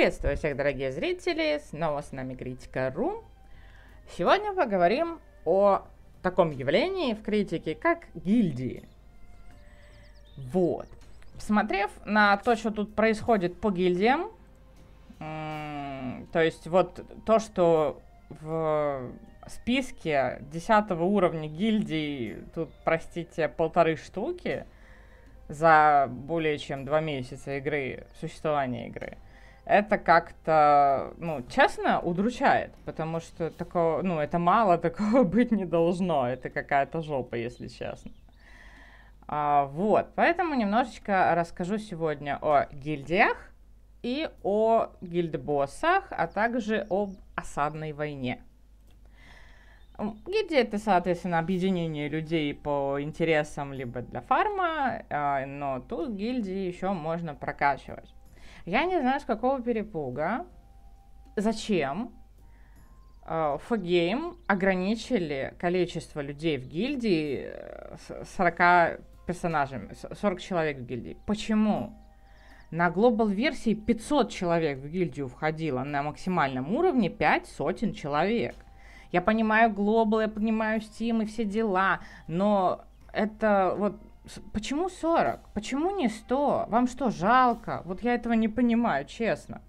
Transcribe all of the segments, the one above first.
Приветствую всех, дорогие зрители! Снова с нами Критика.ру. Сегодня поговорим о таком явлении в критике, как гильдии. Вот. Посмотрев на то, что тут происходит по гильдиям, то есть вот то, что в списке 10 уровня гильдии, тут, простите, полторы штуки за более чем два месяца игры, существования игры – это как-то, ну, честно, удручает, потому что такого, ну, это мало, такого быть не должно, это какая-то жопа, если честно. А, вот, поэтому немножечко расскажу сегодня о гильдиях и о гильдбоссах, а также об осадной войне. Гильдия — это, соответственно, объединение людей по интересам либо для фарма, а, но тут гильдии еще можно прокачивать. Я не знаю, с какого перепуга, зачем в а, Фогейм ограничили количество людей в гильдии 40 э, персонажами, 40 человек в гильдии. Почему? На глобал версии 500 человек в гильдию входило, на максимальном уровне 5 сотен человек. Я понимаю глобал, я понимаю Steam и все дела, но это вот Почему 40? Почему не 100? Вам что, жалко? Вот я этого не понимаю, честно.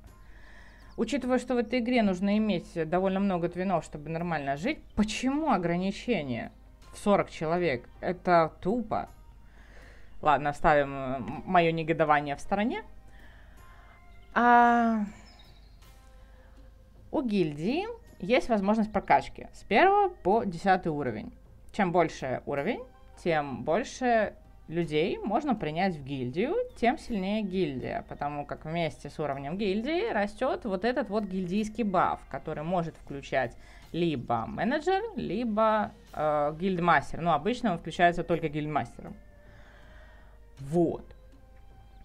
Учитывая, что в этой игре нужно иметь довольно много твинов, чтобы нормально жить, почему ограничение в 40 человек? Это тупо. Ладно, оставим э, мое негодование в стороне. А... У гильдии есть возможность прокачки с 1 по 10 уровень. Чем больше уровень, тем больше людей можно принять в гильдию, тем сильнее гильдия, потому как вместе с уровнем гильдии растет вот этот вот гильдийский баф, который может включать либо менеджер, либо э, гильдмастер. Но ну, обычно он включается только гильдмастером. Вот.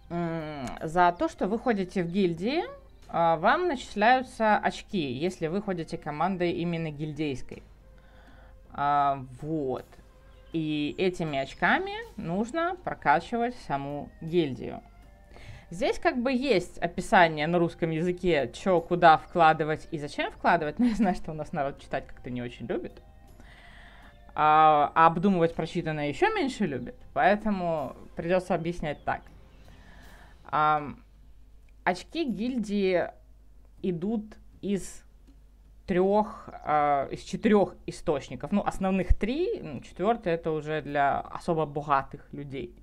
За то, что вы ходите в гильдии, э, вам начисляются очки, если вы ходите командой именно гильдейской. А, вот. И этими очками нужно прокачивать саму гильдию. Здесь как бы есть описание на русском языке, что, куда вкладывать и зачем вкладывать, но я знаю, что у нас народ читать как-то не очень любит. А, а обдумывать прочитанное еще меньше любит, поэтому придется объяснять так. А, очки гильдии идут из трех, а, из четырех источников. Ну, основных три, ну, четвертый это уже для особо богатых людей.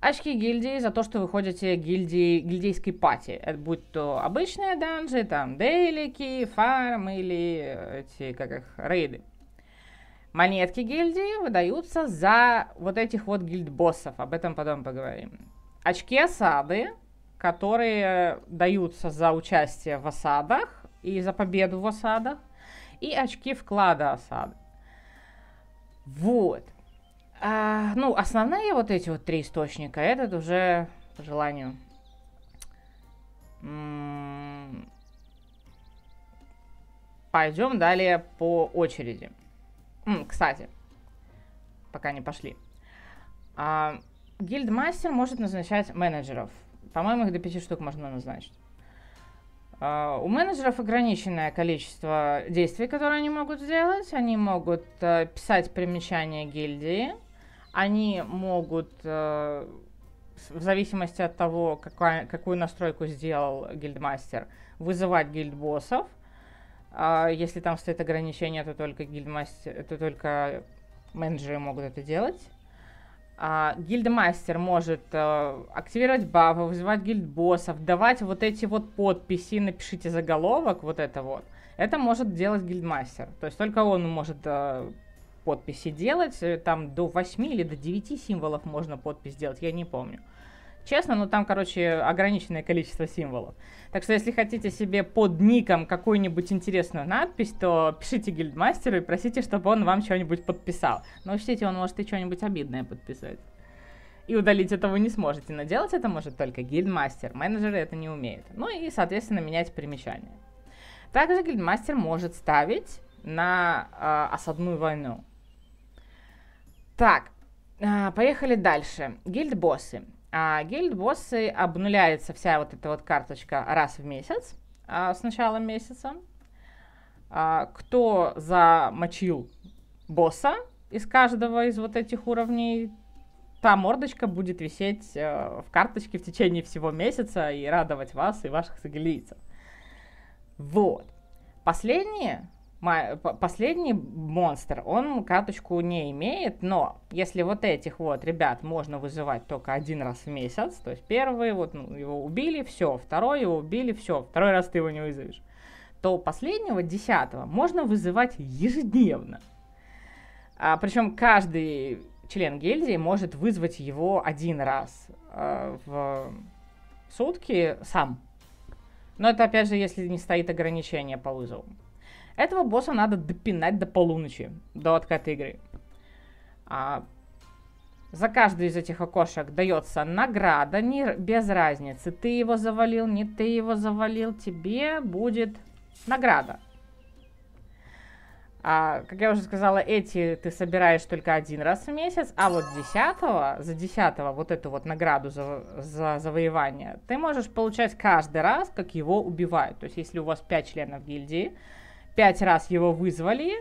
Очки гильдии за то, что вы ходите гильдии, гильдейской пати. Это будь то обычные данжи, там, дейлики, фарм или эти, как их, рейды. Монетки гильдии выдаются за вот этих вот гильдбоссов. Об этом потом поговорим. Очки осады, которые э, даются за участие в осадах и за победу в осадах, и очки вклада осады. Вот. А, ну, основные вот эти вот три источника, этот уже по желанию. М-м-м. Пойдем далее по очереди. кстати, пока не пошли. А, гильдмастер может назначать менеджеров. По-моему, их до пяти штук можно назначить. А, у менеджеров ограниченное количество действий, которые они могут сделать. Они могут э, писать примечания гильдии, они могут э, в зависимости от того, какая, какую настройку сделал гильдмастер, вызывать гильдбоссов. А, если там стоит ограничение, то только гильдмастер, то только менеджеры могут это делать. А, гильдмастер может э, активировать бафы, вызывать гильдбоссов, давать вот эти вот подписи, напишите заголовок, вот это вот. Это может делать гильдмастер. То есть только он может э, подписи делать, э, там до 8 или до 9 символов можно подпись делать, я не помню честно, но ну, там, короче, ограниченное количество символов. Так что, если хотите себе под ником какую-нибудь интересную надпись, то пишите гильдмастеру и просите, чтобы он вам что-нибудь подписал. Но учтите, он может и что-нибудь обидное подписать. И удалить этого не сможете, но делать это может только гильдмастер. Менеджеры это не умеют. Ну и, соответственно, менять примечания. Также гильдмастер может ставить на э, осадную войну. Так, э, поехали дальше. Гильдбоссы. А боссы обнуляется вся вот эта вот карточка раз в месяц, а, с началом месяца. А, кто замочил босса из каждого из вот этих уровней, та мордочка будет висеть э, в карточке в течение всего месяца и радовать вас и ваших сагилийцев. Вот. Последние Последний монстр, он карточку не имеет, но если вот этих вот ребят можно вызывать только один раз в месяц, то есть первый, вот ну, его убили, все, второй его убили, все, второй раз ты его не вызовешь, то последнего, десятого, можно вызывать ежедневно. А, причем каждый член гильдии может вызвать его один раз э, в сутки сам. Но это опять же, если не стоит ограничение по вызову. Этого босса надо допинать до полуночи, до отката игры. А за каждый из этих окошек дается награда, не, без разницы, ты его завалил, не ты его завалил, тебе будет награда. А, как я уже сказала, эти ты собираешь только один раз в месяц, а вот 10 за 10 вот эту вот награду за, за завоевание, ты можешь получать каждый раз, как его убивают. То есть, если у вас 5 членов гильдии, пять раз его вызвали,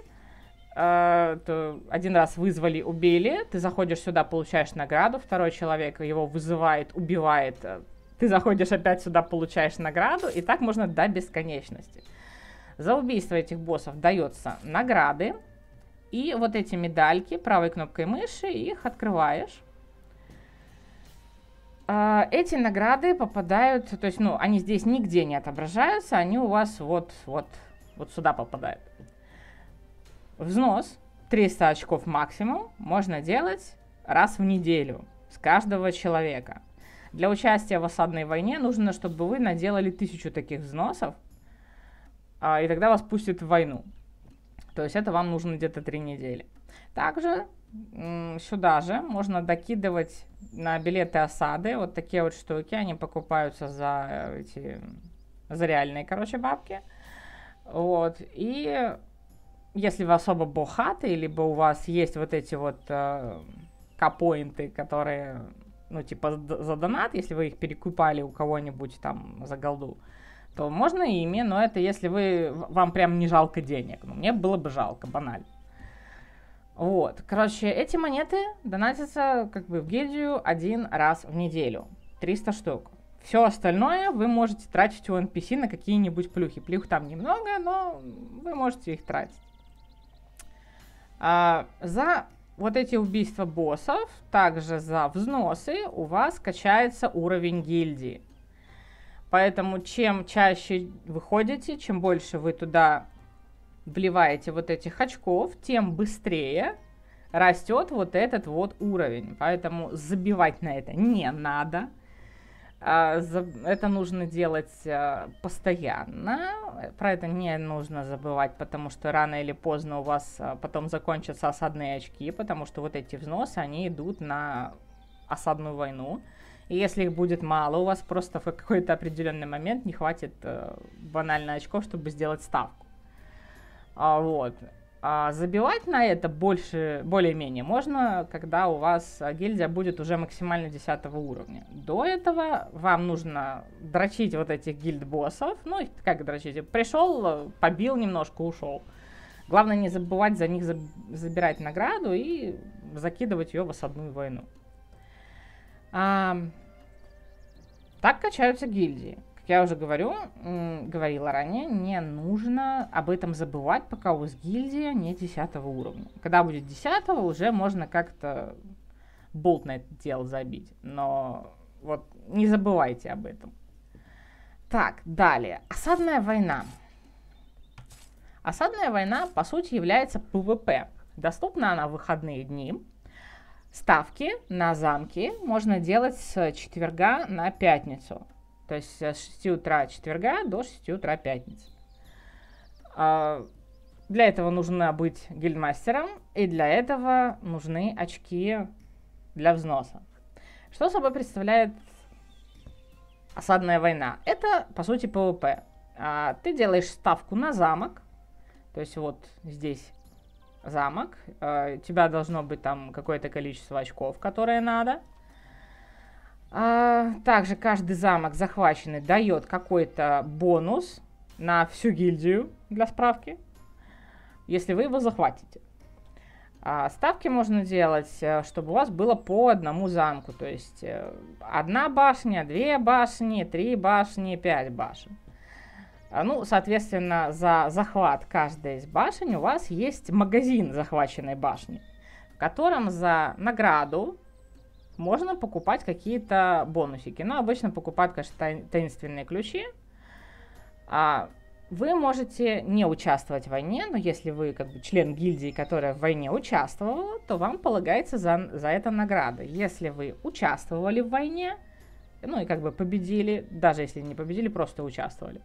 э, один раз вызвали, убили, ты заходишь сюда, получаешь награду, второй человек его вызывает, убивает, э, ты заходишь опять сюда, получаешь награду, и так можно до бесконечности. За убийство этих боссов дается награды, и вот эти медальки правой кнопкой мыши их открываешь. А, эти награды попадают, то есть, ну, они здесь нигде не отображаются, они у вас вот, вот, вот сюда попадает. Взнос 300 очков максимум можно делать раз в неделю с каждого человека. Для участия в осадной войне нужно, чтобы вы наделали тысячу таких взносов, а, и тогда вас пустят в войну. То есть это вам нужно где-то три недели. Также сюда же можно докидывать на билеты осады вот такие вот штуки. Они покупаются за э, эти за реальные, короче, бабки. Вот. И если вы особо бухаты, либо у вас есть вот эти вот э, капоинты, которые, ну, типа за донат, если вы их перекупали у кого-нибудь там за голду, то можно ими, но это если вы, вам прям не жалко денег. Ну, мне было бы жалко, банально. Вот, короче, эти монеты донатятся как бы в гильдию один раз в неделю. 300 штук. Все остальное вы можете тратить у NPC на какие-нибудь плюхи. Плюх там немного, но вы можете их тратить. А, за вот эти убийства боссов, также за взносы у вас качается уровень гильдии. Поэтому чем чаще вы ходите, чем больше вы туда вливаете вот этих очков, тем быстрее растет вот этот вот уровень. Поэтому забивать на это не надо. А, это нужно делать а, постоянно, про это не нужно забывать, потому что рано или поздно у вас а, потом закончатся осадные очки, потому что вот эти взносы, они идут на осадную войну. И если их будет мало, у вас просто в какой-то определенный момент не хватит э, банально очков, чтобы сделать ставку. Вот. А забивать на это больше, более-менее можно, когда у вас гильдия будет уже максимально 10 уровня. До этого вам нужно дрочить вот этих гильд-боссов. Ну, как дрочить? Пришел, побил немножко, ушел. Главное не забывать за них забирать награду и закидывать ее в осадную войну. А, так качаются гильдии я уже говорю, говорила ранее, не нужно об этом забывать, пока у вас гильдия не 10 уровня. Когда будет 10, уже можно как-то болт на это дело забить. Но вот не забывайте об этом. Так, далее. Осадная война. Осадная война, по сути, является ПВП. Доступна она в выходные дни. Ставки на замки можно делать с четверга на пятницу. То есть с 6 утра четверга до 6 утра пятницы. А, для этого нужно быть гильдмастером, и для этого нужны очки для взноса. Что собой представляет осадная война? Это, по сути, ПВП. А, ты делаешь ставку на замок, то есть вот здесь замок, э, у тебя должно быть там какое-то количество очков, которые надо – а, также каждый замок захваченный дает какой-то бонус на всю гильдию для справки, если вы его захватите. А, ставки можно делать, э, чтобы у вас было по одному замку. То есть э, одна башня, две башни, три башни, пять башен. А, ну, соответственно, за захват каждой из башен у вас есть магазин захваченной башни, в котором за награду можно покупать какие-то бонусики. Но ну, обычно покупают, конечно, таин- таинственные ключи. А вы можете не участвовать в войне, но если вы как бы член гильдии, которая в войне участвовала, то вам полагается за, за это награда. Если вы участвовали в войне, ну и как бы победили, даже если не победили, просто участвовали,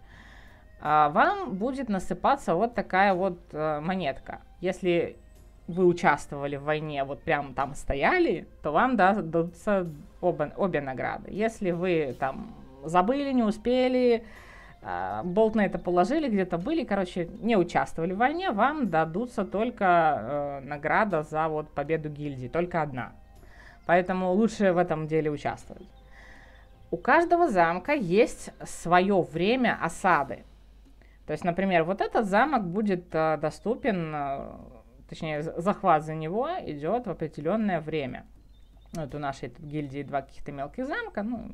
а, вам будет насыпаться вот такая вот э, монетка. Если вы участвовали в войне, вот прям там стояли, то вам дадутся оба, обе награды. Если вы там забыли, не успели, а, болт на это положили, где-то были, короче, не участвовали в войне, вам дадутся только э, награда за вот победу гильдии, только одна. Поэтому лучше в этом деле участвовать. У каждого замка есть свое время осады. То есть, например, вот этот замок будет э, доступен э, точнее, захват за него идет в определенное время. Вот у нашей гильдии два каких-то мелких замка, ну,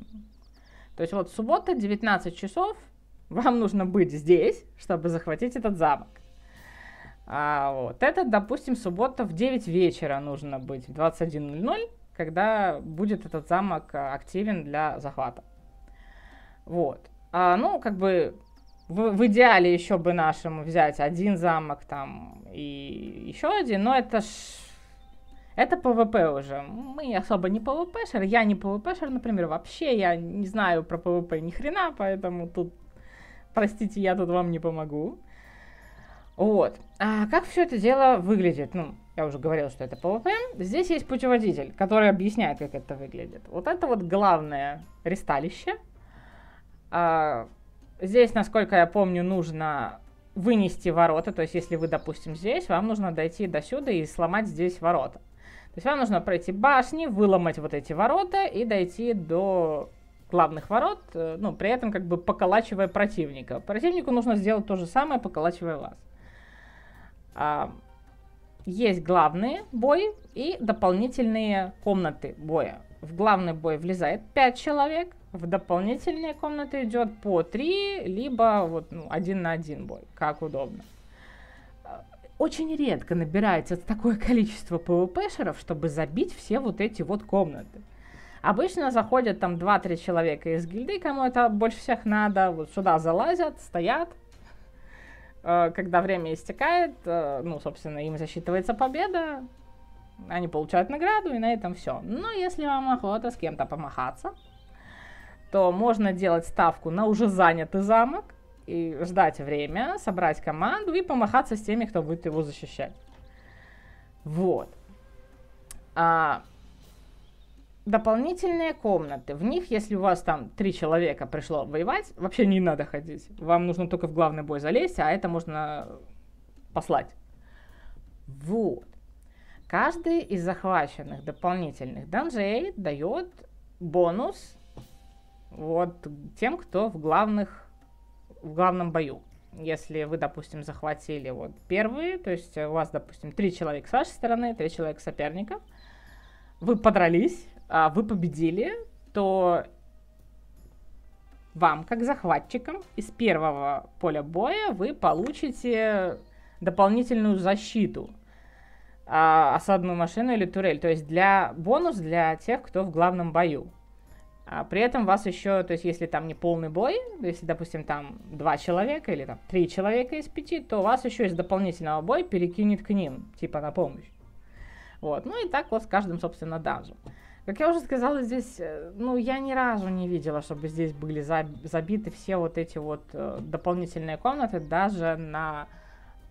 то есть вот суббота, 19 часов, вам нужно быть здесь, чтобы захватить этот замок. А вот этот, допустим, суббота в 9 вечера нужно быть, 21.00, когда будет этот замок активен для захвата. Вот. А, ну, как бы в, в идеале еще бы нашему взять один замок там и еще один, но это ж... Это ПВП уже. Мы особо не ПВПшер, я не ПВПшер, например, вообще я не знаю про ПВП ни хрена, поэтому тут, простите, я тут вам не помогу. Вот. А как все это дело выглядит? Ну, я уже говорил, что это ПВП, Здесь есть путеводитель, который объясняет, как это выглядит. Вот это вот главное ресталище, а, Здесь, насколько я помню, нужно вынести ворота. То есть, если вы, допустим, здесь, вам нужно дойти до сюда и сломать здесь ворота. То есть вам нужно пройти башни, выломать вот эти ворота и дойти до главных ворот, э, ну, при этом как бы поколачивая противника. Противнику нужно сделать то же самое, поколачивая вас. А, есть главный бой и дополнительные комнаты боя. В главный бой влезает 5 человек, в дополнительные комнаты идет по три, либо вот ну, один на один бой, как удобно. Очень редко набирается такое количество пвпшеров, чтобы забить все вот эти вот комнаты. Обычно заходят там 2-3 человека из гильды, кому это больше всех надо, вот сюда залазят, стоят. Э, когда время истекает, э, ну, собственно, им засчитывается победа, они получают награду, и на этом все. Но если вам охота с кем-то помахаться, то можно делать ставку на уже занятый замок и ждать время, собрать команду и помахаться с теми, кто будет его защищать. Вот. А, дополнительные комнаты. В них, если у вас там три человека пришло воевать, вообще не надо ходить. Вам нужно только в главный бой залезть, а это можно послать. Вот. Каждый из захваченных дополнительных данжей дает бонус вот тем, кто в главных, в главном бою. Если вы, допустим, захватили вот первые, то есть у вас, допустим, три человека с вашей стороны, три человека соперника, вы подрались, а вы победили, то вам, как захватчикам, из первого поля боя вы получите дополнительную защиту а, осадную машину или турель. То есть для бонус для тех, кто в главном бою. А при этом вас еще, то есть если там не полный бой, если, допустим, там два человека или там три человека из пяти, то вас еще из дополнительного боя перекинет к ним, типа на помощь. Вот, ну и так вот с каждым, собственно, данжем. Как я уже сказала, здесь, э, ну, я ни разу не видела, чтобы здесь были забиты все вот эти вот э, дополнительные комнаты, даже на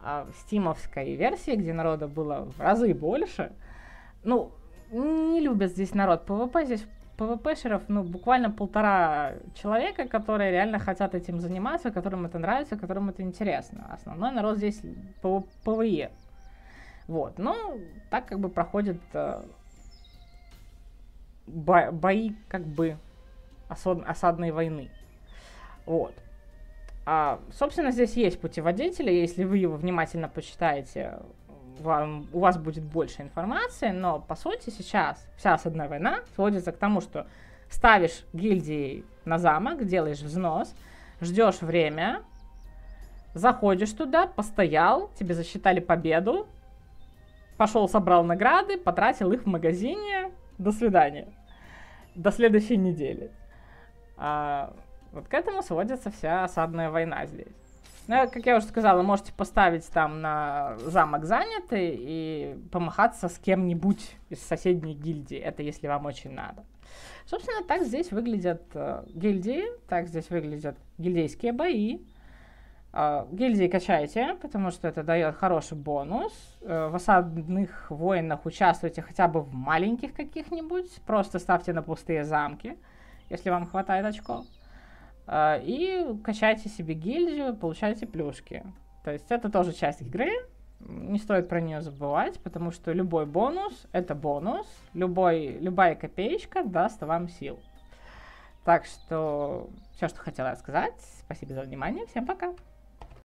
а, стимовской версии, где народа было в разы больше. Ну, не любят здесь народ. ПВП здесь ПВПшеров, ну, буквально полтора человека, которые реально хотят этим заниматься, которым это нравится, которым это интересно. Основной народ здесь ПВ, ПВЕ. Вот, ну, так как бы проходят э, бо бои, как бы, осад осадной войны. Вот. А, собственно, здесь есть путеводители, если вы его внимательно почитаете, вам, у вас будет больше информации, но по сути сейчас вся одна война сводится к тому, что ставишь гильдии на замок, делаешь взнос, ждешь время, заходишь туда, постоял, тебе засчитали победу, пошел, собрал награды, потратил их в магазине, до свидания, до следующей недели. А, вот к этому сводится вся осадная война здесь. Ну, как я уже сказала, можете поставить там на замок занятый и помахаться с кем-нибудь из соседней гильдии. Это если вам очень надо. Собственно, так здесь выглядят э, гильдии, так здесь выглядят гильдейские бои. Э, гильдии качайте, потому что это дает хороший бонус. Э, в осадных войнах участвуйте хотя бы в маленьких каких-нибудь, просто ставьте на пустые замки, если вам хватает очков. А, и качайте себе гильдию, получайте плюшки. То есть это тоже часть игры, не стоит про нее забывать, потому что любой бонус — это бонус, любой, любая копеечка даст вам сил. Так что все, что хотела сказать. Спасибо за внимание. Всем пока.